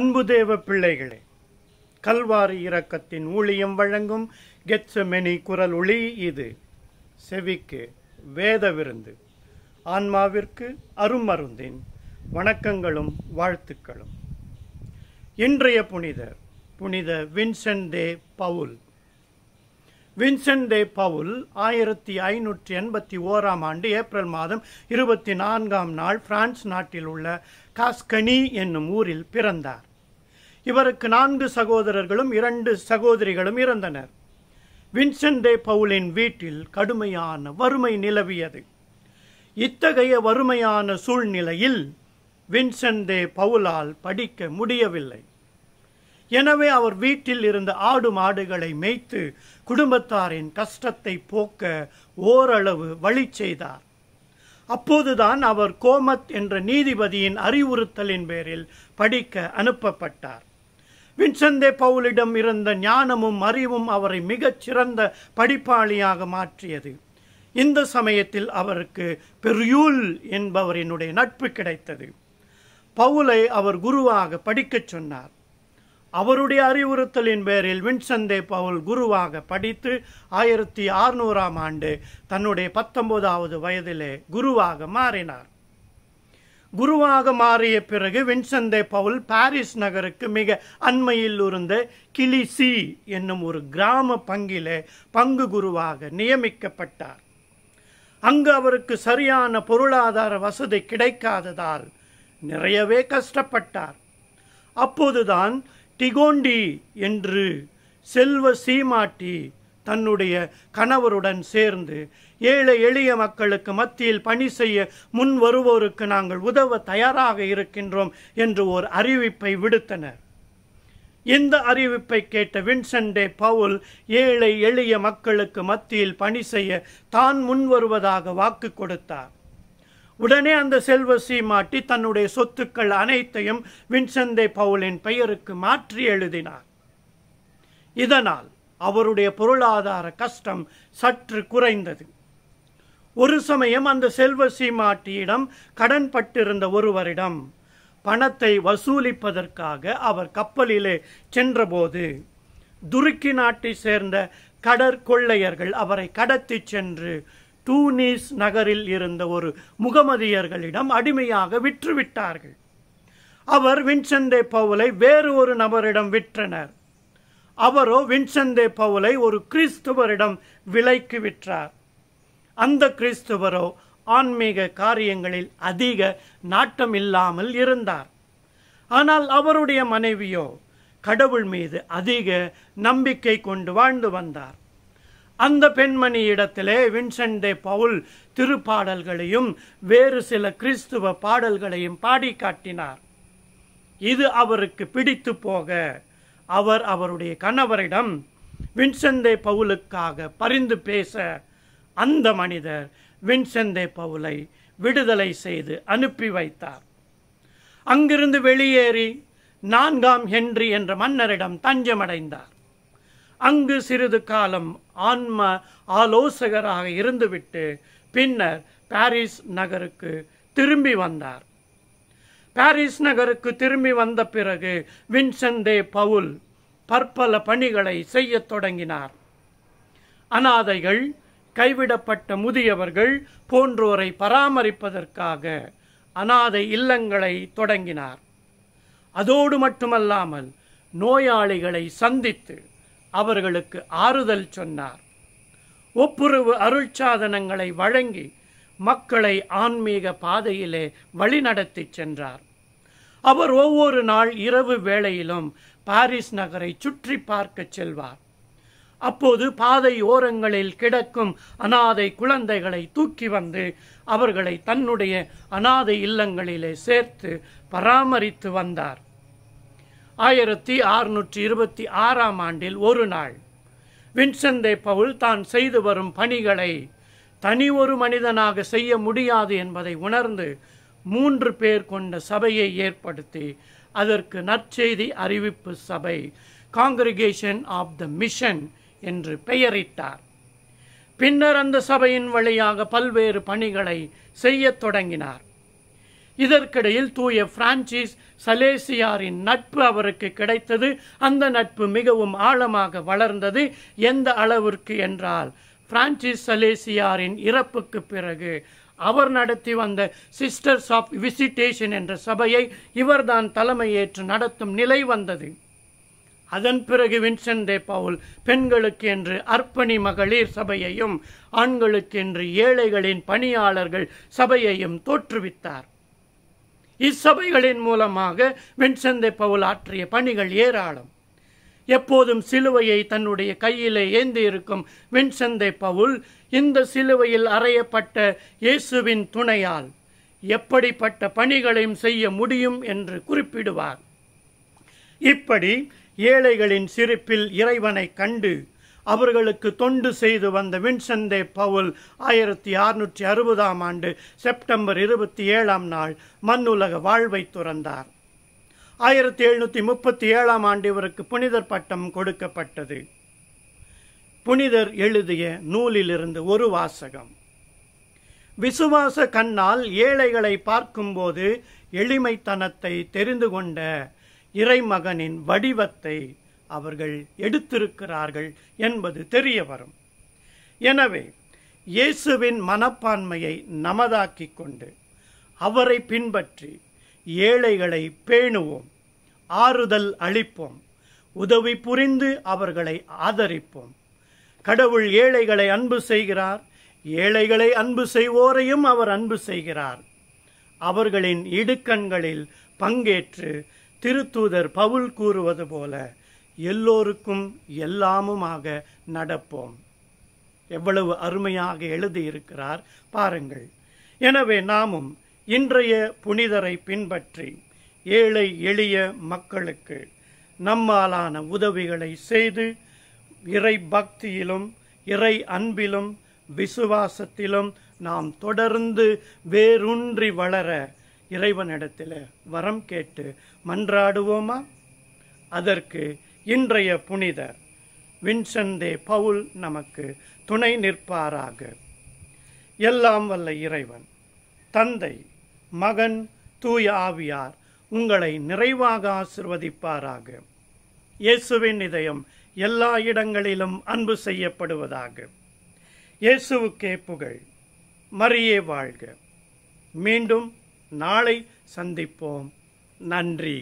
அன்பு தேவ பிள்ளைகளே கல்வாரி இரக்கத்தின் ஊழியம் வழங்கும் கெட்சமெனி குரல் ஒளி இது செவிக்கு வேத விருந்து ஆன்மாவிற்கு அருமருந்தின் வணக்கங்களும் வாழ்த்துக்களும் இன்றைய புனிதர் புனித Vincent de Paul Vincent de Paul ஆயிரத்தி ஐநூற்றி எண்பத்தி ஓராம் ஆண்டு ஏப்ரல் மாதம் இருபத்தி நான்காம் நாள் பிரான்ஸ் நாட்டில் உள்ள காஸ்கனி என்னும் ஊரில் பிறந்தார் இவருக்கு நான்கு சகோதரர்களும் இரண்டு சகோதரிகளும் இறந்தனர் வின்சென்ட் தே பவுலின் வீட்டில் கடுமையான வறுமை நிலவியது இத்தகைய வறுமையான சூழ்நிலையில் வின்சென்ட் தே பவுலால் படிக்க முடியவில்லை எனவே அவர் வீட்டில் இருந்த ஆடு மாடுகளை மேய்த்து குடும்பத்தாரின் கஷ்டத்தை போக்க ஓரளவு வழி செய்தார் அப்போதுதான் அவர் கோமத் என்ற நீதிபதியின் அறிவுறுத்தலின் பேரில் படிக்க அனுப்பப்பட்டார் வின்சந்தே பவுலிடம் இருந்த ஞானமும் அறிவும் அவரை மிகச் சிறந்த படிப்பாளியாக மாற்றியது இந்த சமயத்தில் அவருக்கு பெரியூல் என்பவரினுடைய நட்பு கிடைத்தது பவுலை அவர் குருவாக படிக்கச் சொன்னார் அவருடைய அறிவுறுத்தலின் பேரில் வின்சந்தே பவுல் குருவாக படித்து ஆயிரத்தி அறுநூறாம் ஆண்டு தன்னுடைய பத்தொன்பதாவது வயதிலே குருவாக மாறினார் குருவாக மாறிய பிறகு வின்சந்தே பவுல் பாரிஸ் நகருக்கு மிக அண்மையில் இருந்த கிளிசி என்னும் ஒரு கிராம பங்கிலே பங்கு குருவாக நியமிக்கப்பட்டார் அங்கு அவருக்கு சரியான பொருளாதார வசதி கிடைக்காததால் நிறையவே கஷ்டப்பட்டார் அப்போதுதான் டிகோண்டி என்று செல்வ சீமாட்டி தன்னுடைய கணவருடன் சேர்ந்து ஏழை எளிய மக்களுக்கு மத்தியில் பணி செய்ய முன் வருவோருக்கு நாங்கள் உதவ தயாராக இருக்கின்றோம் என்று ஒரு அறிவிப்பை விடுத்தனர் இந்த அறிவிப்பை கேட்ட வின்சென்டே பவுல் ஏழை எளிய மக்களுக்கு மத்தியில் பணி செய்ய தான் முன் வருவதாக வாக்கு கொடுத்தார் உடனே அந்த செல்வ சீமாட்டி தன்னுடைய சொத்துக்கள் அனைத்தையும் வின்சென்டே பவுலின் பெயருக்கு மாற்றி எழுதினார் இதனால் அவருடைய பொருளாதார கஷ்டம் சற்று குறைந்தது ஒரு சமயம் அந்த செல்வ சீமாட்டியிடம் கடன் பட்டிருந்த ஒருவரிடம் பணத்தை வசூலிப்பதற்காக அவர் கப்பலிலே சென்றபோது துருக்கி நாட்டை சேர்ந்த கடற்கொள்ளையர்கள் அவரை கடத்தி சென்று டூனிஸ் நகரில் இருந்த ஒரு முகமதியர்களிடம் அடிமையாக விற்றுவிட்டார்கள் அவர் வின்சென்டே பவுலை வேறு ஒரு நபரிடம் விற்றனர் அவரோ வின்சந்தே பவுலை ஒரு கிறிஸ்துவரிடம் விலைக்கு விற்றார் அந்த கிறிஸ்துவரோ ஆன்மீக காரியங்களில் அதிக நாட்டம் இல்லாமல் இருந்தார் ஆனால் அவருடைய மனைவியோ கடவுள் மீது அதிக நம்பிக்கை கொண்டு வாழ்ந்து வந்தார் அந்த பெண்மணியிடத்திலே இடத்திலே தே பவுல் திருப்பாடல்களையும் வேறு சில கிறிஸ்துவ பாடல்களையும் பாடி காட்டினார் இது அவருக்கு பிடித்து போக அவர் அவருடைய கணவரிடம் வின்சந்தே பவுலுக்காக பரிந்து பேச அந்த மனிதர் வின்சந்தே பவுலை விடுதலை செய்து அனுப்பி வைத்தார் அங்கிருந்து வெளியேறி நான்காம் ஹென்றி என்ற மன்னரிடம் தஞ்சமடைந்தார் அங்கு சிறிது காலம் ஆன்ம ஆலோசகராக இருந்துவிட்டு பின்னர் பாரிஸ் நகருக்கு திரும்பி வந்தார் பாரிஸ் நகருக்கு திரும்பி வந்த பிறகு வின்சென்டே பவுல் பற்பல பணிகளை செய்யத் தொடங்கினார் அனாதைகள் கைவிடப்பட்ட முதியவர்கள் போன்றோரை பராமரிப்பதற்காக அனாதை இல்லங்களை தொடங்கினார் அதோடு மட்டுமல்லாமல் நோயாளிகளை சந்தித்து அவர்களுக்கு ஆறுதல் சொன்னார் ஒப்புரவு அருள்சாதனங்களை வழங்கி மக்களை ஆன்மீக பாதையிலே வழிநடத்தி சென்றார் அவர் ஒவ்வொரு நாள் இரவு வேளையிலும் பாரிஸ் நகரை சுற்றி பார்க்க செல்வார் அப்போது பாதை ஓரங்களில் கிடக்கும் அனாதை குழந்தைகளை தூக்கி வந்து அவர்களை தன்னுடைய அனாதை இல்லங்களிலே சேர்த்து பராமரித்து வந்தார் ஆயிரத்தி அறுநூற்றி இருபத்தி ஆறாம் ஆண்டில் ஒரு நாள் வின்சந்தே பவுல் தான் செய்து வரும் பணிகளை தனி ஒரு மனிதனாக செய்ய முடியாது என்பதை உணர்ந்து மூன்று பேர் கொண்ட சபையை ஏற்படுத்தி அதற்கு நற்செய்தி அறிவிப்பு சபை காங்கிரிகேஷன் ஆஃப் த மிஷன் என்று பெயரிட்டார் பின்னர் அந்த சபையின் வழியாக பல்வேறு பணிகளை செய்யத் தொடங்கினார் இதற்கிடையில் தூய பிரான்சிஸ் சலேசியாரின் நட்பு அவருக்கு கிடைத்தது அந்த நட்பு மிகவும் ஆழமாக வளர்ந்தது எந்த அளவிற்கு என்றால் பிரான்சிஸ் சலேசியாரின் இறப்புக்கு பிறகு அவர் நடத்தி வந்த சிஸ்டர்ஸ் ஆஃப் விசிட்டேஷன் என்ற சபையை இவர்தான் தலைமையேற்று நடத்தும் நிலை வந்தது அதன் பிறகு வின்சென்ட் தே பவுல் பெண்களுக்கு என்று அர்ப்பணி மகளிர் சபையையும் ஆண்களுக்கு என்று ஏழைகளின் பணியாளர்கள் சபையையும் தோற்றுவித்தார் இச்சபைகளின் மூலமாக வின்சென்ட் தே பவுல் ஆற்றிய பணிகள் ஏராளம் எப்போதும் சிலுவையை தன்னுடைய கையிலே ஏந்தி இருக்கும் வின்சந்தை பவுல் இந்த சிலுவையில் அறையப்பட்ட இயேசுவின் துணையால் எப்படிப்பட்ட பணிகளையும் செய்ய முடியும் என்று குறிப்பிடுவார் இப்படி ஏழைகளின் சிரிப்பில் இறைவனை கண்டு அவர்களுக்கு தொண்டு செய்து வந்த வின்சந்தே பவுல் ஆயிரத்தி அறுநூற்றி அறுபதாம் ஆண்டு செப்டம்பர் இருபத்தி ஏழாம் நாள் மண்ணுலக வாழ்வை துறந்தார் ஆயிரத்தி எழுநூற்றி முப்பத்தி ஏழாம் ஆண்டு இவருக்கு புனிதர் பட்டம் கொடுக்கப்பட்டது புனிதர் எழுதிய நூலிலிருந்து ஒரு வாசகம் விசுவாச கண்ணால் ஏழைகளை பார்க்கும்போது எளிமைத்தனத்தை தெரிந்து கொண்ட இறைமகனின் வடிவத்தை அவர்கள் எடுத்திருக்கிறார்கள் என்பது தெரிய வரும் எனவே இயேசுவின் மனப்பான்மையை நமதாக்கிக் கொண்டு அவரை பின்பற்றி ஏழைகளை பேணுவோம் ஆறுதல் அளிப்போம் உதவி புரிந்து அவர்களை ஆதரிப்போம் கடவுள் ஏழைகளை அன்பு செய்கிறார் ஏழைகளை அன்பு செய்வோரையும் அவர் அன்பு செய்கிறார் அவர்களின் இடுக்கண்களில் பங்கேற்று திருத்தூதர் பவுல் கூறுவது போல எல்லோருக்கும் எல்லாமுமாக நடப்போம் எவ்வளவு அருமையாக எழுதியிருக்கிறார் பாருங்கள் எனவே நாமும் இன்றைய புனிதரை பின்பற்றி ஏழை எளிய மக்களுக்கு நம்மாலான உதவிகளை செய்து இறை பக்தியிலும் இறை அன்பிலும் விசுவாசத்திலும் நாம் தொடர்ந்து வேரூன்றி வளர இறைவனிடத்தில் வரம் கேட்டு மன்றாடுவோமா அதற்கு இன்றைய புனித வின்சந்தே பவுல் நமக்கு துணை நிற்பாராக எல்லாம் வல்ல இறைவன் தந்தை மகன் தூய ஆவியார் உங்களை நிறைவாக ஆசிர்வதிப்பாராக இயேசுவின் இதயம் எல்லா இடங்களிலும் அன்பு செய்யப்படுவதாக இயேசுவுக்கே புகழ் மறியே வாழ்க மீண்டும் நாளை சந்திப்போம் நன்றி